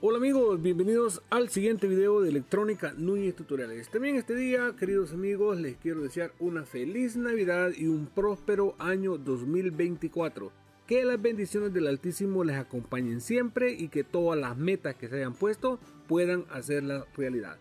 Hola amigos, bienvenidos al siguiente video de Electrónica Núñez Tutoriales. También este día, queridos amigos, les quiero desear una feliz Navidad y un próspero año 2024. Que las bendiciones del Altísimo les acompañen siempre y que todas las metas que se hayan puesto puedan hacerla realidad.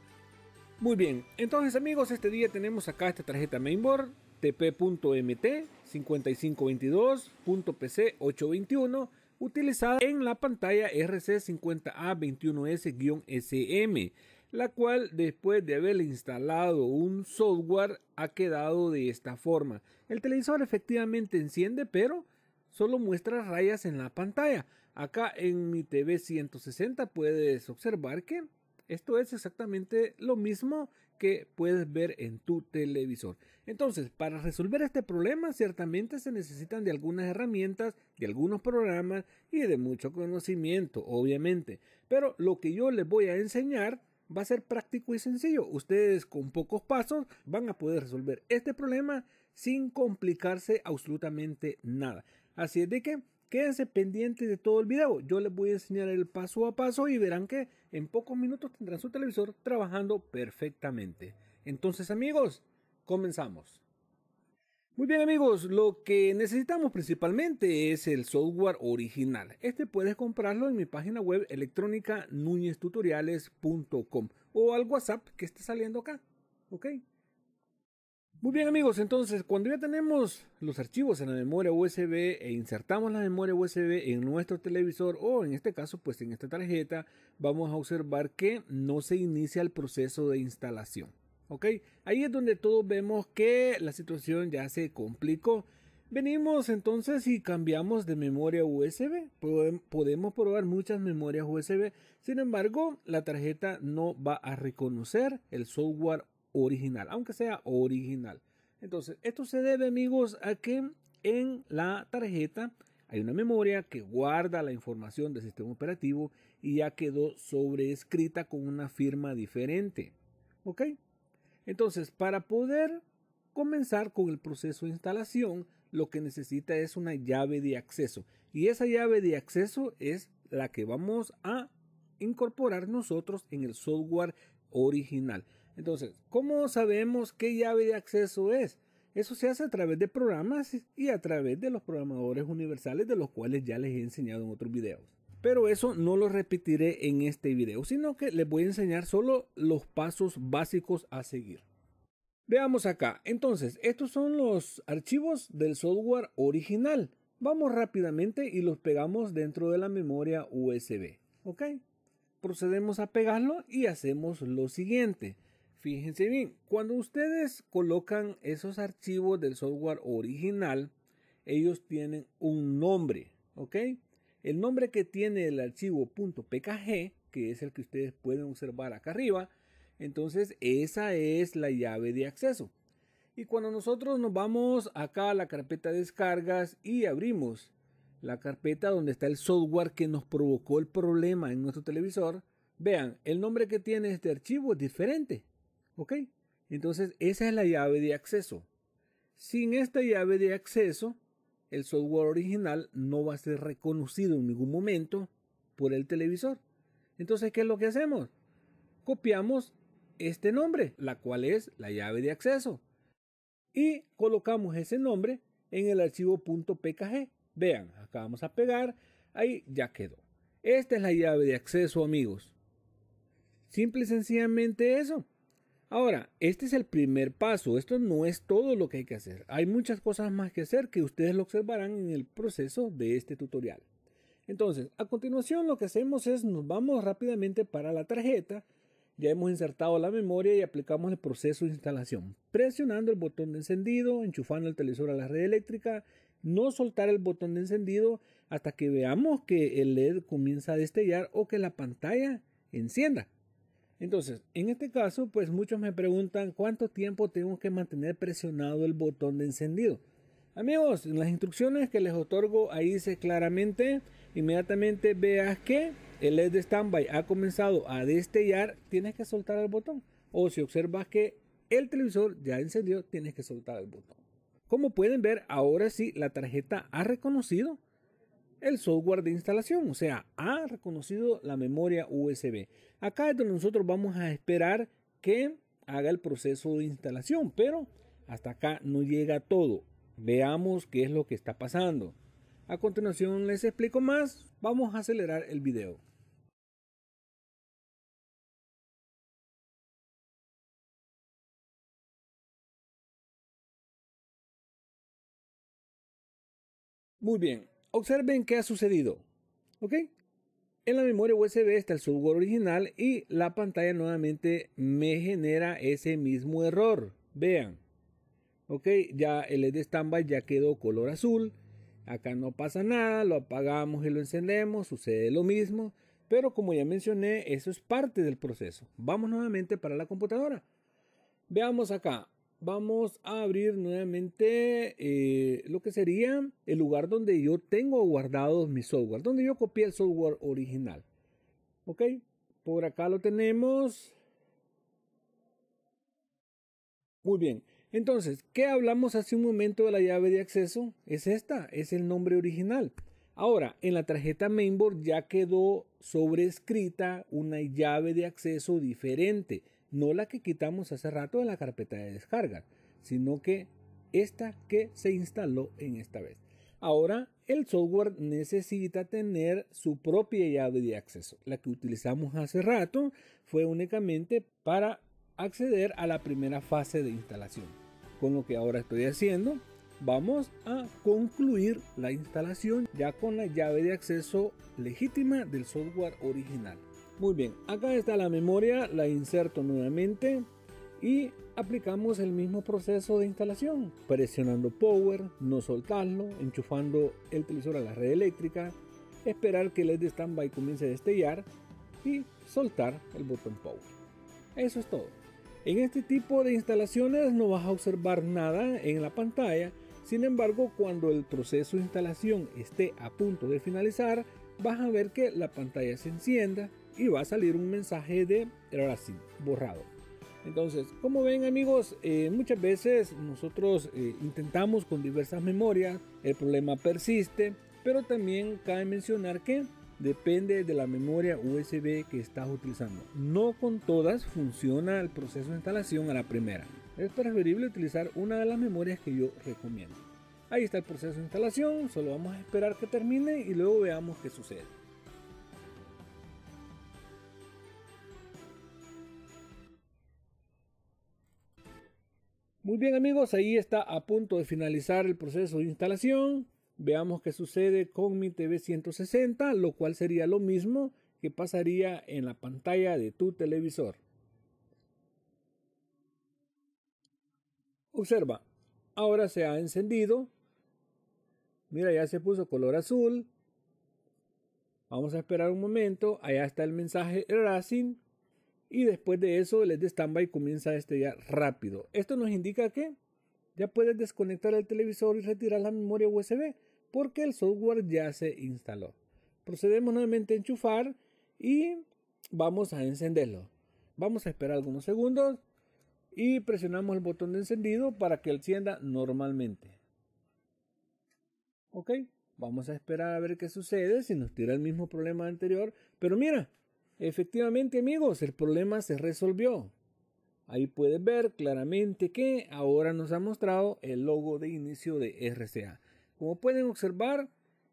Muy bien, entonces amigos, este día tenemos acá esta tarjeta mainboard tp.mt 5522.pc821 utilizada en la pantalla RC50A21S-SM, la cual después de haber instalado un software ha quedado de esta forma. El televisor efectivamente enciende, pero solo muestra rayas en la pantalla. Acá en mi TV 160 puedes observar que esto es exactamente lo mismo que puedes ver en tu televisor. Entonces, para resolver este problema, ciertamente se necesitan de algunas herramientas, de algunos programas y de mucho conocimiento, obviamente. Pero lo que yo les voy a enseñar va a ser práctico y sencillo. Ustedes con pocos pasos van a poder resolver este problema sin complicarse absolutamente nada. Así es de que Quédense pendientes de todo el video. Yo les voy a enseñar el paso a paso y verán que en pocos minutos tendrán su televisor trabajando perfectamente. Entonces amigos, comenzamos. Muy bien amigos, lo que necesitamos principalmente es el software original. Este puedes comprarlo en mi página web electrónica nuñeztutoriales.com o al WhatsApp que está saliendo acá. ¿Ok? Muy bien amigos, entonces cuando ya tenemos los archivos en la memoria USB e insertamos la memoria USB en nuestro televisor o en este caso pues en esta tarjeta, vamos a observar que no se inicia el proceso de instalación. ¿Ok? Ahí es donde todos vemos que la situación ya se complicó. Venimos entonces y cambiamos de memoria USB. Podemos probar muchas memorias USB. Sin embargo, la tarjeta no va a reconocer el software original, aunque sea original. Entonces, esto se debe, amigos, a que en la tarjeta hay una memoria que guarda la información del sistema operativo y ya quedó sobreescrita con una firma diferente. ¿Ok? Entonces, para poder comenzar con el proceso de instalación, lo que necesita es una llave de acceso. Y esa llave de acceso es la que vamos a incorporar nosotros en el software original. Entonces, ¿cómo sabemos qué llave de acceso es? Eso se hace a través de programas y a través de los programadores universales de los cuales ya les he enseñado en otros videos. Pero eso no lo repetiré en este video, sino que les voy a enseñar solo los pasos básicos a seguir. Veamos acá. Entonces, estos son los archivos del software original. Vamos rápidamente y los pegamos dentro de la memoria USB. ¿Ok? Procedemos a pegarlo y hacemos lo siguiente. Fíjense bien, cuando ustedes colocan esos archivos del software original, ellos tienen un nombre, ¿ok? El nombre que tiene el archivo .pkg, que es el que ustedes pueden observar acá arriba, entonces esa es la llave de acceso. Y cuando nosotros nos vamos acá a la carpeta descargas y abrimos la carpeta donde está el software que nos provocó el problema en nuestro televisor, vean, el nombre que tiene este archivo es diferente. ¿Ok? Entonces, esa es la llave de acceso. Sin esta llave de acceso, el software original no va a ser reconocido en ningún momento por el televisor. Entonces, ¿qué es lo que hacemos? Copiamos este nombre, la cual es la llave de acceso. Y colocamos ese nombre en el archivo .pkg. Vean, acá vamos a pegar. Ahí ya quedó. Esta es la llave de acceso, amigos. Simple y sencillamente eso. Ahora, este es el primer paso, esto no es todo lo que hay que hacer, hay muchas cosas más que hacer que ustedes lo observarán en el proceso de este tutorial. Entonces, a continuación lo que hacemos es nos vamos rápidamente para la tarjeta, ya hemos insertado la memoria y aplicamos el proceso de instalación, presionando el botón de encendido, enchufando el televisor a la red eléctrica, no soltar el botón de encendido hasta que veamos que el LED comienza a destellar o que la pantalla encienda. Entonces, en este caso, pues muchos me preguntan cuánto tiempo tengo que mantener presionado el botón de encendido. Amigos, en las instrucciones que les otorgo ahí se claramente, inmediatamente veas que el LED de standby ha comenzado a destellar, tienes que soltar el botón. O si observas que el televisor ya encendió, tienes que soltar el botón. Como pueden ver, ahora sí la tarjeta ha reconocido el software de instalación, o sea, ha reconocido la memoria USB. Acá es donde nosotros vamos a esperar que haga el proceso de instalación, pero hasta acá no llega todo. Veamos qué es lo que está pasando. A continuación les explico más, vamos a acelerar el video. Muy bien, Observen qué ha sucedido. ¿Ok? En la memoria USB está el software original y la pantalla nuevamente me genera ese mismo error. Vean. Ok, ya el LED standby ya quedó color azul. Acá no pasa nada, lo apagamos y lo encendemos, sucede lo mismo. Pero como ya mencioné, eso es parte del proceso. Vamos nuevamente para la computadora. Veamos acá. Vamos a abrir nuevamente eh, sería el lugar donde yo tengo guardado mi software, donde yo copié el software original. Ok, por acá lo tenemos. Muy bien, entonces, ¿qué hablamos hace un momento de la llave de acceso? Es esta, es el nombre original. Ahora, en la tarjeta mainboard ya quedó sobrescrita una llave de acceso diferente, no la que quitamos hace rato de la carpeta de descarga, sino que esta que se instaló en esta vez. Ahora el software necesita tener su propia llave de acceso. La que utilizamos hace rato fue únicamente para acceder a la primera fase de instalación. Con lo que ahora estoy haciendo, vamos a concluir la instalación ya con la llave de acceso legítima del software original. Muy bien, acá está la memoria, la inserto nuevamente y aplicamos el mismo proceso de instalación, presionando power, no soltarlo, enchufando el televisor a la red eléctrica, esperar que el LED de standby comience a destellar y soltar el botón power. Eso es todo. En este tipo de instalaciones no vas a observar nada en la pantalla, sin embargo cuando el proceso de instalación esté a punto de finalizar, vas a ver que la pantalla se encienda y va a salir un mensaje de, "Error sí, borrado. Entonces, como ven amigos, eh, muchas veces nosotros eh, intentamos con diversas memorias, el problema persiste, pero también cabe mencionar que depende de la memoria USB que estás utilizando. No con todas funciona el proceso de instalación a la primera. Es preferible utilizar una de las memorias que yo recomiendo. Ahí está el proceso de instalación, solo vamos a esperar que termine y luego veamos qué sucede. Muy bien amigos, ahí está a punto de finalizar el proceso de instalación. Veamos qué sucede con mi TV 160, lo cual sería lo mismo que pasaría en la pantalla de tu televisor. Observa, ahora se ha encendido. Mira, ya se puso color azul. Vamos a esperar un momento. Allá está el mensaje Racing y después de eso el de standby comienza a estrellar rápido. Esto nos indica que ya puedes desconectar el televisor y retirar la memoria USB porque el software ya se instaló. Procedemos nuevamente a enchufar y vamos a encenderlo. Vamos a esperar algunos segundos y presionamos el botón de encendido para que encienda normalmente. Ok, vamos a esperar a ver qué sucede si nos tira el mismo problema anterior. Pero mira, Efectivamente amigos, el problema se resolvió. Ahí pueden ver claramente que ahora nos ha mostrado el logo de inicio de RCA. Como pueden observar,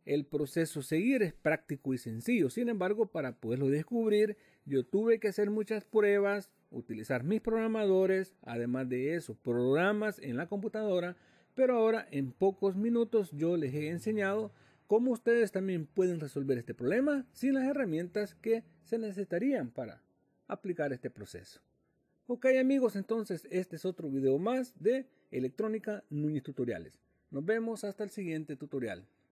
el proceso seguir es práctico y sencillo. Sin embargo, para poderlo descubrir, yo tuve que hacer muchas pruebas, utilizar mis programadores, además de eso, programas en la computadora. Pero ahora, en pocos minutos, yo les he enseñado cómo ustedes también pueden resolver este problema sin las herramientas que se necesitarían para aplicar este proceso. Ok amigos, entonces este es otro video más de Electrónica Núñez Tutoriales. Nos vemos hasta el siguiente tutorial.